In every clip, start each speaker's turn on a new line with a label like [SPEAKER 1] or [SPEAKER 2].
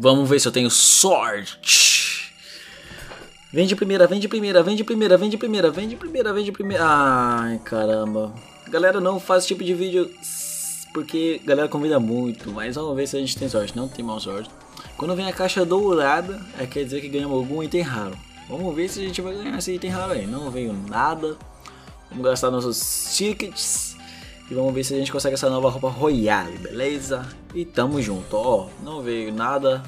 [SPEAKER 1] Vamos ver se eu tenho sorte. Vende primeira, vende primeira, vende primeira, vende primeira, vende primeira, vende primeira. Ai, caramba. Galera, não faz esse tipo de vídeo porque a galera convida muito, mas vamos ver se a gente tem sorte. Não tem mal sorte. Quando vem a caixa dourada, é, quer dizer que ganhamos algum item raro. Vamos ver se a gente vai ganhar esse item raro aí. Não veio nada. Vamos gastar nossos tickets. E vamos ver se a gente consegue essa nova roupa Royale, beleza? E tamo junto, ó. não veio nada.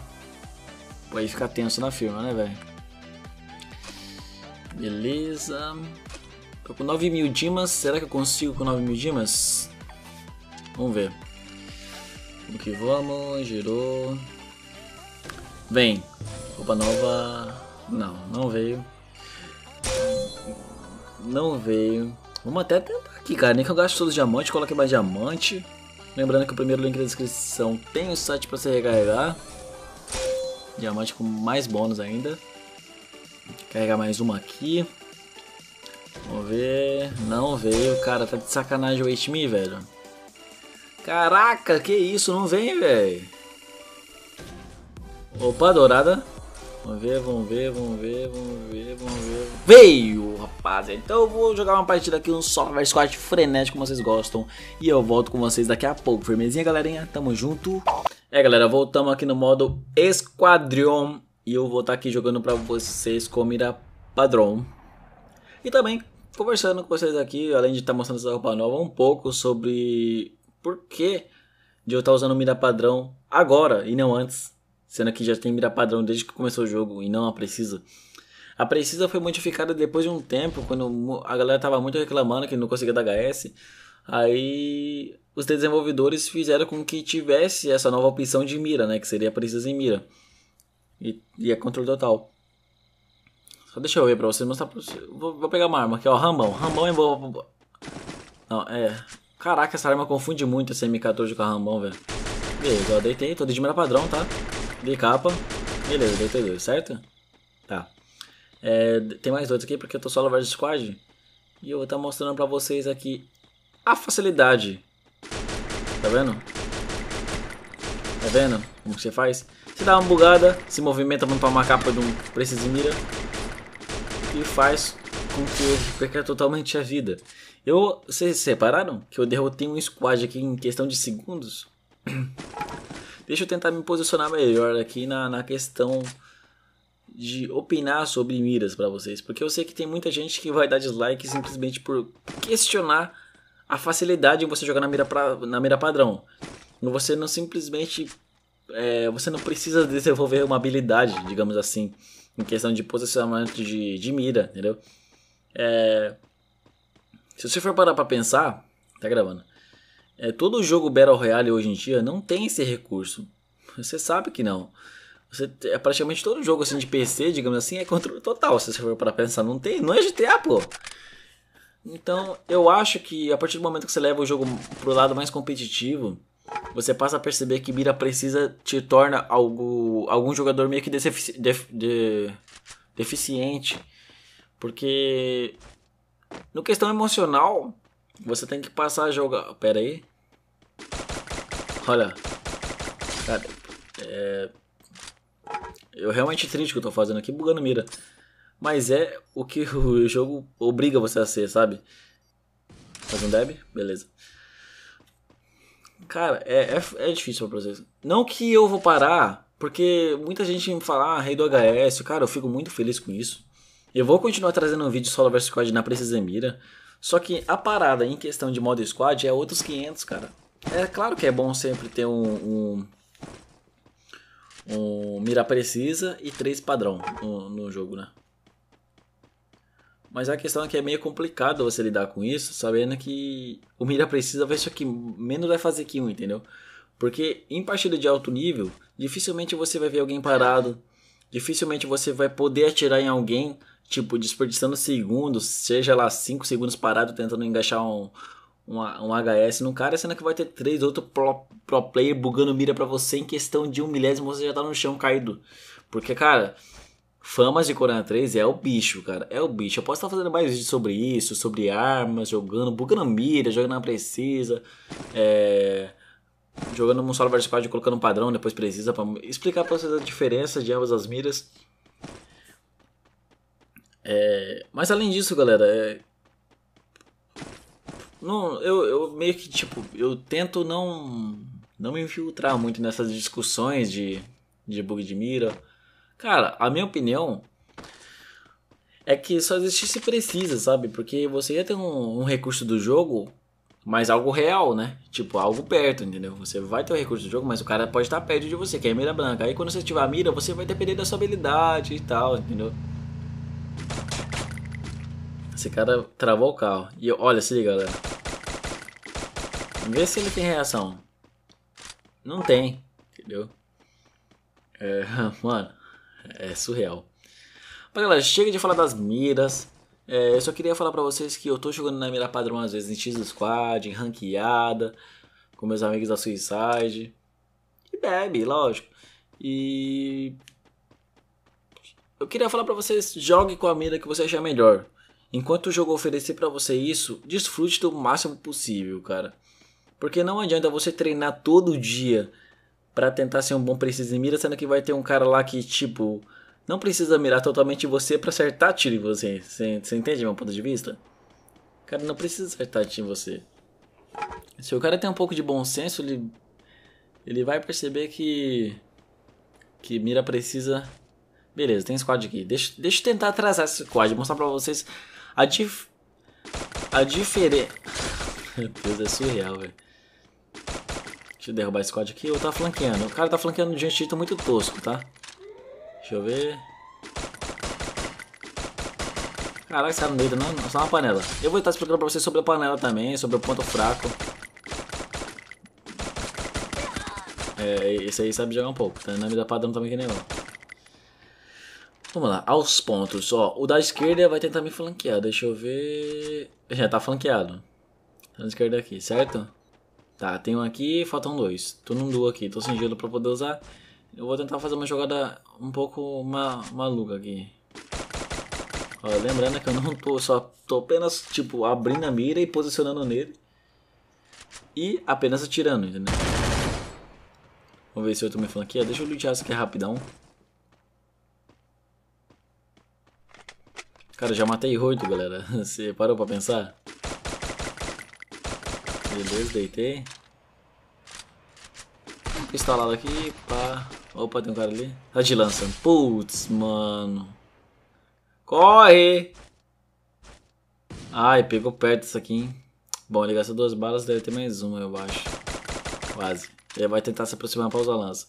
[SPEAKER 1] vai ficar tenso na firma, né, velho? Beleza. Tô com 9 mil dimas. Será que eu consigo com 9 mil dimas? Vamos ver. Vamos que vamos. Girou. Vem. Roupa nova. Não, não veio. Não veio. Vamos até tentar aqui, cara. Nem que eu gaste todos os diamantes, coloquei mais diamante. Lembrando que o primeiro link da descrição tem o site para você recarregar. Diamante com mais bônus ainda. carregar mais uma aqui. Vamos ver. Não veio, cara. Tá de sacanagem o Wait Me, velho. Caraca, que isso? Não vem, velho. Opa, dourada. Vamos ver, vamos ver, vamos ver, vamos ver, vamos ver. Veio! rapaziada. Então eu vou jogar uma partida aqui, um Survivor Squad frenético como vocês gostam. E eu volto com vocês daqui a pouco. Firmezinha, galerinha? Tamo junto. É, galera, voltamos aqui no modo Esquadrão. E eu vou estar tá aqui jogando pra vocês comida padrão. E também conversando com vocês aqui, além de estar tá mostrando essa roupa nova, um pouco sobre por que de eu estar tá usando mira padrão agora e não antes. Sendo que já tem mira padrão desde que começou o jogo e não a precisa. A Precisa foi modificada depois de um tempo, quando a galera tava muito reclamando que não conseguia dar HS. Aí os desenvolvedores fizeram com que tivesse essa nova opção de mira, né? Que seria Precisa em mira. E, e é controle total. Só deixa eu ver pra vocês mostrar pra vocês. Vou, vou pegar uma arma aqui, ó. Rambão. Rambão é boa. Não, é. Caraca, essa arma confunde muito esse M14 com a Rambão, velho. Beleza, ó, deitei. Tô de mira padrão, tá? De capa. Beleza, deitei dois, certo? Tá. É, tem mais dois aqui porque eu tô só lavando squad. E eu vou estar tá mostrando pra vocês aqui a facilidade. Tá vendo? Tá vendo como que você faz? Você dá uma bugada, se movimenta muito pra uma capa de um preciso de mira. E faz com que perca totalmente a vida. Eu, vocês separaram que eu derrotei um squad aqui em questão de segundos? Deixa eu tentar me posicionar melhor aqui na, na questão de opinar sobre miras para vocês, porque eu sei que tem muita gente que vai dar dislike simplesmente por questionar a facilidade de você jogar na mira, pra, na mira padrão. Você não simplesmente. É, você não precisa desenvolver uma habilidade, digamos assim, em questão de posicionamento de, de mira, entendeu? É, se você for parar pra pensar, tá gravando. É, todo jogo Battle Royale hoje em dia não tem esse recurso. Você sabe que não. Você, é praticamente todo jogo assim de PC, digamos assim, é controle total, se você for para pensar. Não tem, não é GTA, pô. Então, eu acho que a partir do momento que você leva o jogo pro lado mais competitivo, você passa a perceber que mira precisa te torna algo, algum jogador meio que defici, def, de, deficiente. Porque no questão emocional, você tem que passar a jogar. Pera aí. Olha. Cara, é, eu realmente triste que eu tô fazendo aqui, bugando mira. Mas é o que o jogo obriga você a ser, sabe? Faz um deb? Beleza. Cara, é, é, é difícil pra vocês. Não que eu vou parar, porque muita gente me fala, ah, rei do HS, cara, eu fico muito feliz com isso. Eu vou continuar trazendo um vídeo solo versus squad na Precisa Mira. Só que a parada em questão de modo squad é outros 500, cara. É claro que é bom sempre ter um, um um mira precisa e três padrão no, no, jogo, né? Mas a questão é que é meio complicado você lidar com isso, sabendo que o mira precisa vai ser que menos vai fazer que um, entendeu? Porque em partida de alto nível, dificilmente você vai ver alguém parado, dificilmente você vai poder atirar em alguém, tipo, desperdiçando segundos, seja lá 5 segundos parado tentando engaixar um, um HS num cara, sendo que vai ter três outros pro, pro player bugando mira para você em questão de um milésimo você já tá no chão caído. Porque, cara, famas de Corona 3 é o bicho, cara. É o bicho. Eu posso estar tá fazendo mais vídeos sobre isso, sobre armas, jogando, bugando mira, jogando na precisa. É jogando um solo versus quad colocando um padrão, depois precisa para explicar para vocês a diferença de ambas as miras. É, mas além disso, galera, é, não, eu, eu meio que, tipo, eu tento não não me infiltrar muito nessas discussões de, de bug de mira. Cara, a minha opinião é que só existe se precisa, sabe? Porque você ia ter um, um recurso do jogo, mas algo real, né? Tipo, algo perto, entendeu? Você vai ter o um recurso do jogo, mas o cara pode estar perto de você, que é mira branca. Aí quando você tiver a mira, você vai depender da sua habilidade e tal, entendeu? Esse cara travou o carro. E olha, se liga, galera. Vê se ele tem reação. Não tem, entendeu? É, mano, é surreal. Mas galera, chega de falar das miras. É, eu só queria falar pra vocês que eu tô jogando na mira padrão às vezes em X-Squad, em ranqueada, com meus amigos da Suicide. E bebe, lógico. E. Eu queria falar pra vocês: jogue com a mira que você achar melhor. Enquanto o jogo oferecer para você isso, desfrute do máximo possível, cara. Porque não adianta você treinar todo dia para tentar ser um bom preciso em mira, sendo que vai ter um cara lá que, tipo, não precisa mirar totalmente você para acertar tiro em você. Você, você entende meu ponto de vista? O cara não precisa acertar tiro em você. Se o cara tem um pouco de bom senso, ele, ele vai perceber que que mira precisa... Beleza, tem squad aqui. Deixa, deixa eu tentar atrasar esse squad, mostrar pra vocês a dif... a diferença... Meu Deus, é surreal, velho. Deixa eu derrubar esse código aqui. Eu tava flanqueando. O cara tá flanqueando de um jeito muito tosco, tá? Deixa eu ver. Caraca, esse cara não deita, não. Só uma panela. Eu vou estar explicando pra vocês sobre a panela também, sobre o ponto fraco. É, esse aí sabe jogar um pouco, tá? Não me dá padrão também que nem eu. Vamos lá, aos pontos. Ó, o da esquerda vai tentar me flanquear. Deixa eu ver. Já tá flanqueado. Tá na esquerda aqui, certo? Tá, tem um aqui, faltam dois. Tô num duo aqui, tô sem gelo pra poder usar. Eu vou tentar fazer uma jogada um pouco ma maluca aqui. Ó, lembrando que eu não tô só, tô apenas, tipo, abrindo a mira e posicionando nele. E apenas atirando, entendeu? Vamos ver se eu tô me falando aqui. Ó, deixa eu lutear isso aqui rapidão. Cara, já matei oito, galera. Você parou pra pensar? Beleza, deitei. Instalado aqui, pá. Opa, tem um cara ali. Tá de lança. Putz, mano. Corre! Ai, pegou perto isso aqui, hein? Bom, ele gastou duas balas, deve ter mais uma, eu acho. Quase. Ele vai tentar se aproximar para usar a lança.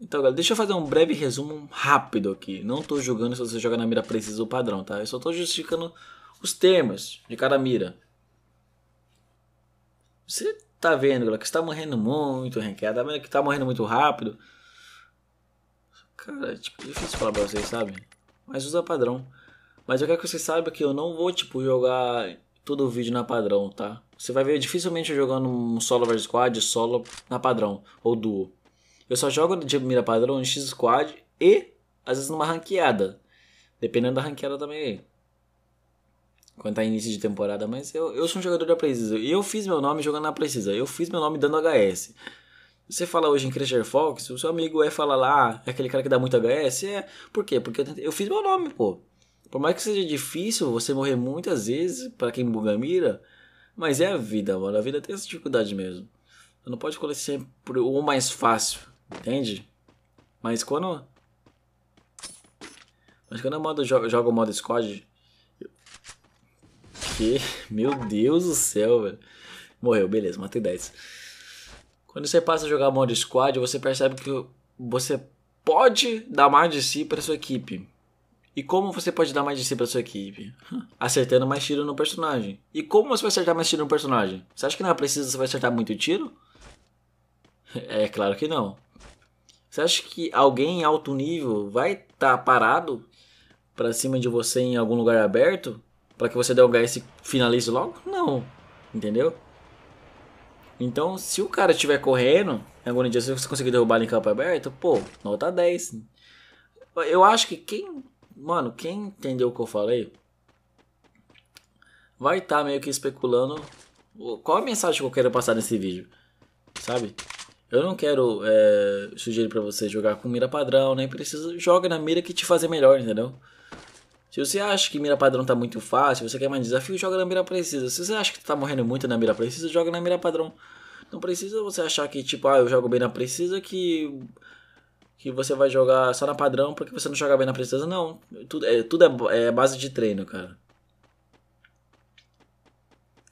[SPEAKER 1] Então, galera, deixa eu fazer um breve resumo rápido aqui. Não estou julgando se você joga na mira precisa ou padrão, tá? Eu só estou justificando os termos de cada mira. Você tá vendo, que está morrendo muito, ranqueada, tá vendo que tá morrendo muito rápido. Cara, é, tipo, difícil falar pra vocês, sabe? Mas usa padrão. Mas eu quero que você saiba que eu não vou, tipo, jogar todo o vídeo na padrão, tá? Você vai ver dificilmente eu jogando um solo versus squad, solo na padrão, ou duo. Eu só jogo de mira padrão em X squad e, às vezes, numa ranqueada. Dependendo da ranqueada também quando tá início de temporada, mas eu, eu sou um jogador da Precisa. E eu fiz meu nome jogando na Precisa. Eu fiz meu nome dando HS. Você fala hoje em Crusher Fox, o seu amigo é falar lá, é aquele cara que dá muito HS. É, por quê? Porque eu, tentei, eu fiz meu nome, pô. Por mais que seja difícil você morrer muitas vezes, para quem buga mira, mas é a vida, mano. A vida tem essa dificuldade mesmo. Você não pode coletar sempre o mais fácil, entende? Mas quando. Mas quando eu modo, jogo o modo squad, meu Deus do céu, velho. Morreu, beleza, matei 10. Quando você passa a jogar modo squad, você percebe que você pode dar mais de si para sua equipe. E como você pode dar mais de si para sua equipe? Acertando mais tiro no personagem. E como você vai acertar mais tiro no personagem? Você acha que não é preciso você vai acertar muito tiro? É claro que não. Você acha que alguém em alto nível vai estar tá parado para cima de você em algum lugar aberto? para que você dê o gás e finalize logo? Não, entendeu? Então, se o cara estiver correndo, em algum dia você conseguir derrubar ele em campo aberto, pô, nota 10. Eu acho que quem, mano, quem entendeu o que eu falei, vai estar tá meio que especulando qual a mensagem que eu quero passar nesse vídeo, sabe? Eu não quero é, sugerir para você jogar com mira padrão, nem precisa. Joga na mira que te fazer melhor, entendeu? Se você acha que mira padrão tá muito fácil, você quer mais desafio, joga na mira precisa. Se você acha que tá morrendo muito na mira precisa, joga na mira padrão. Não precisa você achar que, tipo, ah, eu jogo bem na precisa, que que você vai jogar só na padrão porque você não joga bem na precisa. Não, tudo é, tudo é, é base de treino, cara.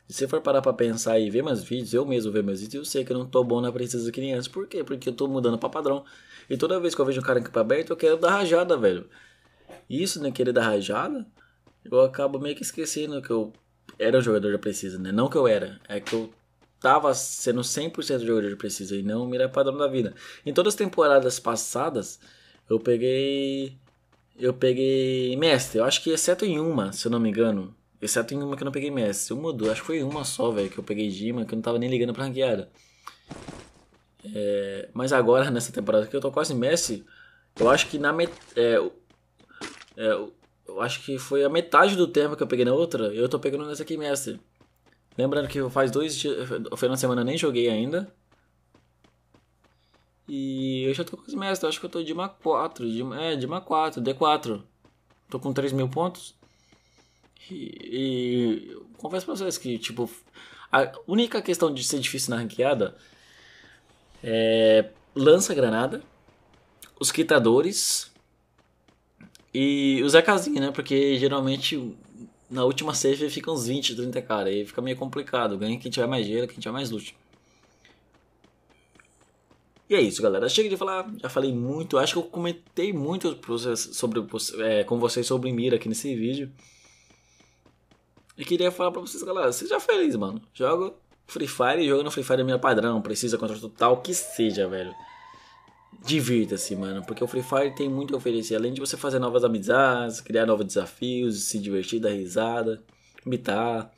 [SPEAKER 1] Se você for parar pra pensar e ver meus vídeos, eu mesmo ver meus vídeos, eu sei que eu não tô bom na precisa criança. Por quê? Porque eu tô mudando pra padrão. E toda vez que eu vejo um cara em campo aberto, eu quero dar rajada, velho isso naquele né, da rajada, eu acabo meio que esquecendo que eu era um jogador de precisa, né? Não que eu era, é que eu tava sendo 100% jogador de precisa e não melhor padrão da vida. Em todas as temporadas passadas, eu peguei eu peguei mestre, eu acho que exceto em uma, se eu não me engano, exceto em uma que eu não peguei mestre, uma ou duas, acho que foi uma só, velho, que eu peguei Gima, que eu não tava nem ligando pra ranqueada. É, mas agora, nessa temporada que eu tô quase mestre, eu acho que na met... É, é, eu acho que foi a metade do tempo que eu peguei na outra, eu tô pegando nessa aqui, mestre. Lembrando que faz dois dias, foi na semana nem joguei ainda. E eu já tô com mestres. eu acho que eu tô de uma 4, de, é, de uma 4, D4. Tô com 3 mil pontos. E, e confesso pra vocês que, tipo, a única questão de ser difícil na ranqueada é lança-granada, os quitadores e usar casinha, né? Porque geralmente na última safe fica uns 20, 30 cara. Aí fica meio complicado. Ganha quem tiver mais dinheiro, quem tiver mais loot. E é isso, galera. Chega de falar, já falei muito. Acho que eu comentei muito sobre, é, com vocês sobre mira aqui nesse vídeo. E queria falar pra vocês, galera, seja feliz, mano. Joga Free Fire e joga no Free Fire é minha padrão. Precisa contra total, que seja, velho divirta-se, mano, porque o Free Fire tem muito a oferecer, além de você fazer novas amizades, criar novos desafios, se divertir, dar risada, mitar,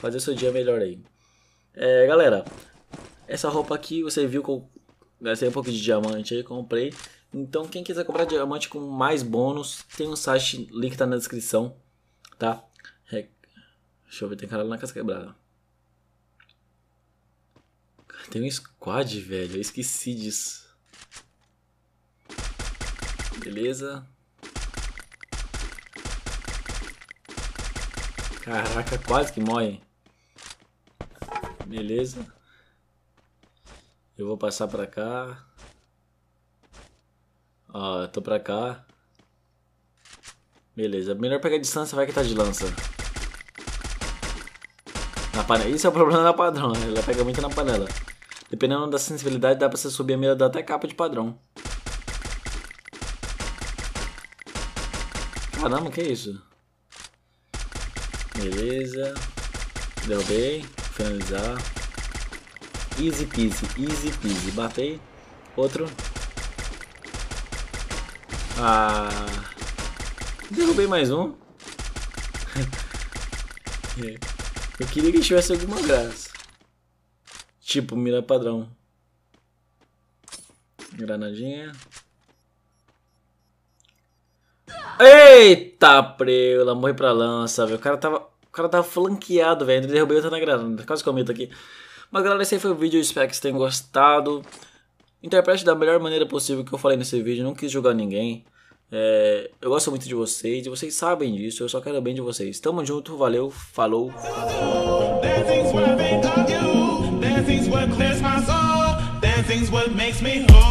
[SPEAKER 1] fazer o seu dia melhor aí. É, galera, essa roupa aqui você viu que eu gastei um pouco de diamante aí, comprei. Então, quem quiser comprar diamante com mais bônus, tem um site, link tá na descrição, tá? É... Deixa eu ver, tem cara lá na casa quebrada. Tem um squad, velho, eu esqueci disso. Beleza. Caraca, quase que morre. Beleza. Eu vou passar pra cá. Ó, tô pra cá. Beleza, melhor pegar a distância, vai que tá de lança. Na panela. Isso é o problema da padrão, né? Ela pega muito na panela. Dependendo da sensibilidade, dá pra você subir a mira até capa de padrão. Caramba, que isso? Beleza. Deu bem. Finalizar. Easy peasy, easy peasy. Batei. Outro. Ah. Derrubei mais um. É. Eu queria que tivesse alguma graça. Tipo, mira padrão. Granadinha. Eita, preula, morri pra lança, velho. O cara tava, o cara tava flanqueado, velho. Derrubei outra na granada. Né? Quase comento aqui. Mas galera, esse aí foi o vídeo. espero que vocês tenham gostado. Interprete da melhor maneira possível o que eu falei nesse vídeo. Não quis julgar ninguém. É, eu gosto muito de vocês e vocês sabem disso. Eu só quero bem de vocês. Tamo junto, valeu, falou. Fui.